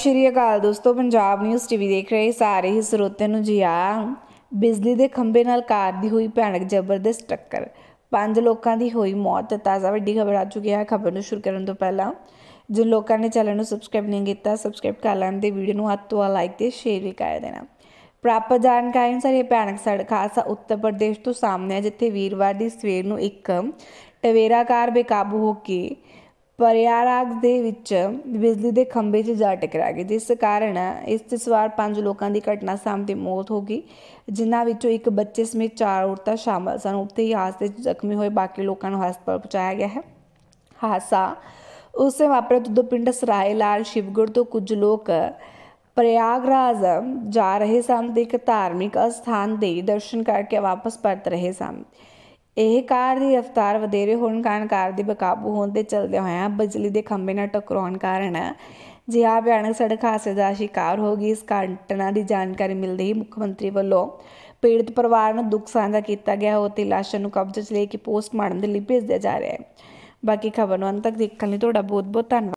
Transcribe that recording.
ਸ਼੍ਰੀ ਅਕਾਲ ਦੋਸਤੋ Punjab news TV ਦੇਖ ਰਹੇ ਸਾਰੇ ਹੀ ਸਰੋਤਿਆਂ ਨੂੰ ਜੀ ਆ ਬਿਜਲੀ ਦੇ ਖੰਭੇ ਨਾਲ ਕਾਰ ਦੀ ਹੋਈ ਭੈਣਕ ਜ਼ਬਰਦਸਤ ਟੱਕਰ ਪੰਜ ਲੋਕਾਂ ਦੀ ਹੋਈ ਮੌਤ ਤਾਜ਼ਾ ਵੱਡੀ ਖਬਰ ਆ ਚੁੱਕੀ ਹੈ ਖਬਰ ਨੂੰ ਸ਼ੁਰੂ ਕਰਨ ਤੋਂ ਪਹਿਲਾਂ ਜਿਨ ਲੋਕਾਂ ਨੇ ਚੈਨਲ ਨੂੰ ਸਬਸਕ੍ਰਾਈਬ ਨਹੀਂ ਕੀਤਾ ਸਬਸਕ੍ਰਾਈਬ ਕਰ ਲੈਣ ਤੇ ਵੀਡੀਓ ਨੂੰ ਹੱਥ ਤੋਂ ਲਾਈਕ ਤੇ ਸ਼ੇਅਰ ਵੀ ਕਰ ਦੇਣਾ ਪ੍ਰਾਪਤ ਜਾਣਕਾਰੀ ਅਨੁਸਾਰ ਇਹ ਭੈਣਕ ਸੜਕ ਹਾਸਾ ਉੱਤਰ ਪ੍ਰਦੇਸ਼ ਤੋਂ ਸਾਹਮਣੇ ਹੈ ਜਿੱਥੇ ਵੀਰਵਾਰ ਦੀ ਸਵੇਰ ਨੂੰ ਇੱਕ ਟਵੇਰਾ ਕਾਰ ਬੇਕਾਬੂ ਹੋ ਕੇ ਪ੍ਰਯਾਗਰਾਜ ਦੇ ਵਿੱਚ ਬਿਜਲੀ ਦੇ ਖੰਭੇ 'ਚ ਜਾ ਟਕਰਾ ਗਈ ਜਿਸ ਕਾਰਨ ਇਸ ਤੇ ਸਵਾਰ ਪੰਜ ਲੋਕਾਂ ਦੀ ਘਟਨਾ ਸਾਹਮਣੇ ਮੌਤ ਹੋ ਗਈ ਜਿਨ੍ਹਾਂ ਵਿੱਚੋਂ ਇੱਕ ਬੱਚੇ ਸਮੇਤ ਚਾਰ ਔਰਤਾਂ ਸ਼ਾਮਲ ਸਨ ਉੱਥੇ ਹੀ ਹਾਦਸੇ 'ਚ ਜ਼ਖਮੀ ਹੋਏ ਬਾਕੀ ਲੋਕਾਂ ਨੂੰ ਹਸਪਤਾਲ ਪਹੁੰਚਾਇਆ ਗਿਆ ਹੈ ਹਾਦਸਾ ਉਸੇ ਵਾਪਰੇ ਦੋ ਪਿੰਡ ਸਰਾਏ ਲਾਲ ਸ਼ਿਵਗੁਰ ਤੋਂ ਕੁਝ ਲੋਕ ਪ੍ਰਯਾਗਰਾਜ ਜਾ ਰਹੇ ਸਨ ਇੱਕ ਧਾਰਮਿਕ ਅਸਥਾਨ ਦੇ ਦਰਸ਼ਨ ਕਰਕੇ ਵਾਪਸ ਪਰਤ ਰਹੇ ਸਨ ਇਹ ਕਾਰ ਦੀ ਰਫ਼ਤਾਰ ਵਧੇਰੇ ਹੋਣ ਕਾਰਨ ਕਾਰ ਦੇ ਬਕਾਬੂ ਹੋਣ ਤੇ ਚਲਦੇ ਹੋਇਆ ਬਿਜਲੀ ਦੇ ਖੰਭੇ ਨਾਲ ਟਕਰਾਉਣ ਕਾਰਨ ਜਿਹਾ ਬਿਆਨਕ ਸੜਕ ਹਾਦਸੇ ਦਾ ਸ਼ਿਕਾਰ ਹੋ ਗਈ ਇਸ ਘਟਨਾ ਦੀ ਜਾਣਕਾਰੀ ਮਿਲਦੇ ਹੀ ਮੁੱਖ ਮੰਤਰੀ ਵੱਲੋਂ ਪੀੜਤ ਪਰਿਵਾਰ ਨੂੰ ਦੁੱਖ ਸਾਂਝਾ ਕੀਤਾ ਗਿਆ ਹੋ ਤੇ ਲਾਸ਼ਾਂ ਨੂੰ ਕਬਜ਼ੇ 'ਚ ਲੈ ਕੇ ਪੋਸਟਮਾਰਟਮ ਦੇ ਲਈ ਭੇਜਿਆ ਜਾ ਰਿਹਾ ਹੈ ਬਾਕੀ ਖਬਰ ਨੂੰ ਅੰਤ ਤੱਕ ਦੇਖਣ ਲਈ ਤੁਹਾਡਾ ਬਹੁਤ ਬਹੁਤ ਧੰਨਵਾਦ